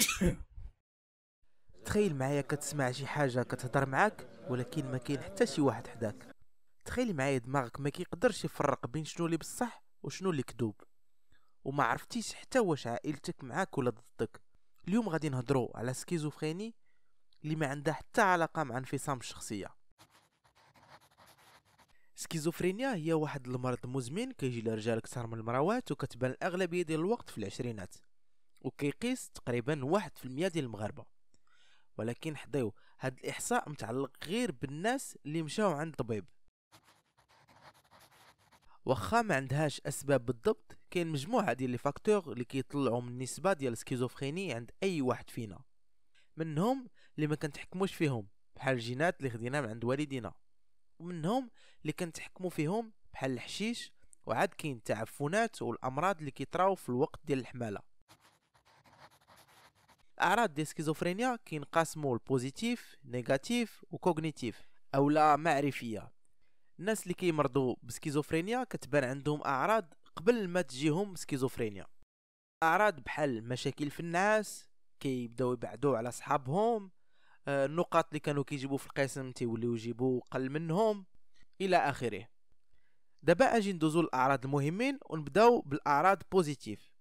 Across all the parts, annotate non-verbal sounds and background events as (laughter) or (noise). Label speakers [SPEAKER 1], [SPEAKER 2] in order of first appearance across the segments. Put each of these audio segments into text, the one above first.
[SPEAKER 1] (coughs) تخيل معايا كتسمع شي حاجه كتهضر معاك ولكن ما كاين حتى شي واحد حداك تخيل معايا دماغك ما كيقدرش يفرق بين شنو اللي بصح وشنو اللي كذوب وما عرفتيش حتى واش عائلتك معاك ولا ضدك اليوم غادي نهضروا على سكيزوفريني اللي ما عندها حتى علاقه مع انفصام الشخصيه سكيزوفرينيا هي واحد المرض مزمن كيجي للرجال اكثر من المراوات وكتبان الاغلبيه ديال الوقت في العشرينات وكيقيس تقريبا واحد في المية ديال المغاربه ولكن حضيو هاد الاحصاء متعلق غير بالناس اللي مشاو عند طبيب واخا ما عندهاش اسباب بالضبط كاين مجموعه ديال لي فاكتور اللي كيطلعوا من النسبه ديال السكيزوفريني عند اي واحد فينا منهم اللي ما كنتحكموش فيهم بحال الجينات اللي خدينا من عند والدينا ومنهم اللي كنتحكموا فيهم بحال الحشيش وعاد كاين التعفنات والامراض اللي كيطراو في الوقت ديال الحماله اعراض ديال سكيزوفرينيا كينقسموا البوزيتيف نيجاتيف وكوغنيتيف اولا معرفيه الناس اللي كيمرضوا بسكيزوفرينيا كتبان عندهم اعراض قبل ما تجيهم سكيزوفرينيا اعراض بحال مشاكل في النعاس كيبداو يبعدوا على صحابهم آه، النقاط اللي كانوا كيجيبوا في القسم تيوليو يجيبوا قل منهم الى اخره دابا اجي ندوزو الاعراض المهمين ونبداو بالاعراض بوزيتيف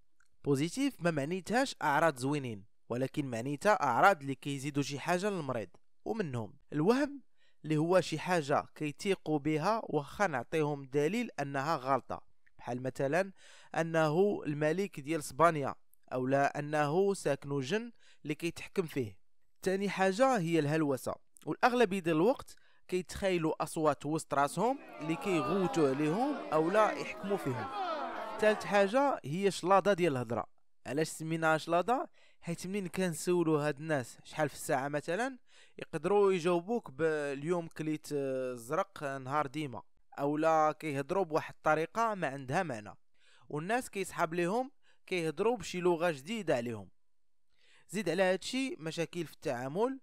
[SPEAKER 1] بوزيتيف ما معنيتهاش اعراض زوينين ولكن معنيتها اعراض اللي كيزيدوا شي حاجه للمريض ومنهم الوهم اللي هو شي حاجه كيتيقوا بها وخا نعطيهم دليل انها غلطه بحال مثلا انه الملك ديال اسبانيا او لا انه ساكنو جن اللي كيتحكم فيه تاني حاجه هي الهلوسه والاغلبيه ديال الوقت كيتخيلوا اصوات وسط راسهم اللي كيغوتوا عليهم او لا يحكموا فيهم ثالث حاجه هي شلاضه ديال الهضره علاش سميناها شلاضه حيت منين كنسولو هاد الناس شحال في الساعه مثلا يقدروا يجاوبوك باليوم كليت آه، زرق آه، نهار ديما اولا كيهضروا بواحد الطريقه ما عندها معنى والناس كيسحاب ليهم كيهضروا بشي لغه جديده عليهم زيد على هادشي مشاكل في التعامل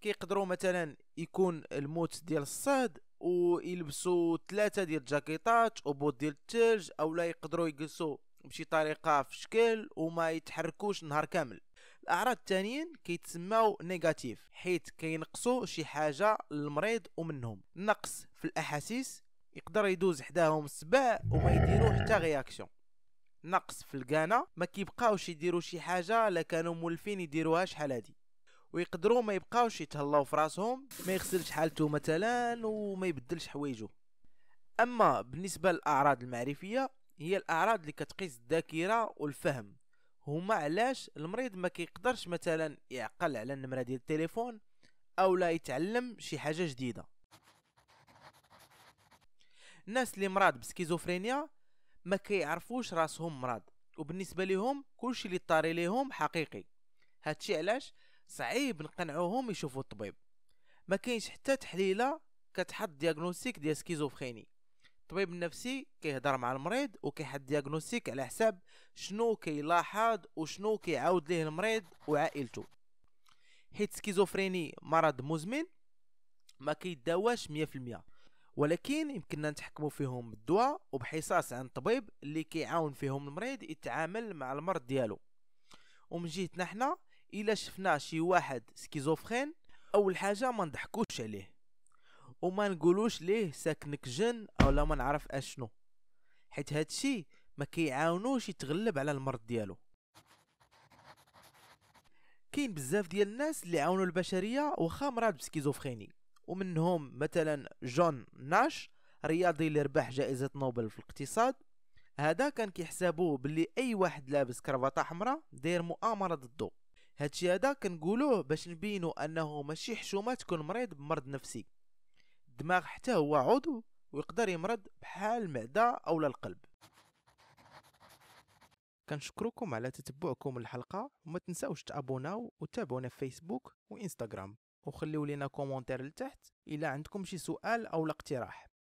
[SPEAKER 1] كيقدروا مثلا يكون الموت ديال الصاد ويلبسوا ثلاثه ديال الجاكيطات وبوت ديال الثلج اولا يقدروا يجلسوا بشي طريقه في شكل وما يتحركوش نهار كامل الاعراض الثانيين كيتسموا نيجاتيف حيث كينقصوا شي حاجه للمريض ومنهم نقص في الاحاسيس يقدر يدوز حداهم السبع وما يديروا حتى رياكسيون نقص في الكانا ما كيبقاوش يديروا شي حاجه لا كانوا مولفين يديروها شحال هادي ويقدروا ما يبقاوش يتهلاو في راسهم ما يغسلش حالته مثلا وما يبدلش حوايجه اما بالنسبه للاعراض المعرفيه هي الاعراض اللي كتقيس الذاكره والفهم هما علاش المريض ما كيقدرش مثلا يعقل على النمره ديال التليفون او لا يتعلم شي حاجه جديده الناس اللي مراد بسكيزوفرينيا ما كيعرفوش راسهم مراد وبالنسبه لهم كلشي اللي طاري ليهم حقيقي هادشي علاش صعيب نقنعوهم يشوفوا الطبيب ما كاينش حتى تحليله كتحط دياغنوستيك ديال سكيزوفريني الطبيب النفسي كيهضر مع المريض وكيحط دياغنوستيك على حساب شنو كيلاحظ وشنو كيعاود ليه المريض وعائلته حيت سكيزوفريني مرض مزمن ما كيداواش 100% ولكن يمكننا نتحكموا فيهم بالدواء وبحصاص عن الطبيب اللي كيعاون فيهم المريض يتعامل مع المرض ديالو ومن جهتنا حنا الا شفنا شي واحد سكيزوفرين اول حاجه ما نضحكوش عليه وما نقولوش ليه ساكنك جن او لا ما نعرف اشنو حيت هادشي ما كيعاونوش يتغلب على المرض ديالو كاين بزاف ديال الناس اللي عاونوا البشريه واخا مرض بسكيزوفريني ومنهم مثلا جون ناش رياضي اللي ربح جائزه نوبل في الاقتصاد هذا كان كيحسبوه باللي اي واحد لابس كرافطه حمراء داير مؤامره ضده هادشي هذا كنقولوه باش نبينو انه ماشي حشومه تكون مريض بمرض نفسي الدماغ حتى هو عضو ويقدر يمرض بحال المعدة أو القلب كنشكركم على تتبعكم الحلقة وما تنساوش تابوناو وتابعونا في فيسبوك وإنستغرام وخليو لينا كومنتار لتحت إلا عندكم شي سؤال أو اقتراح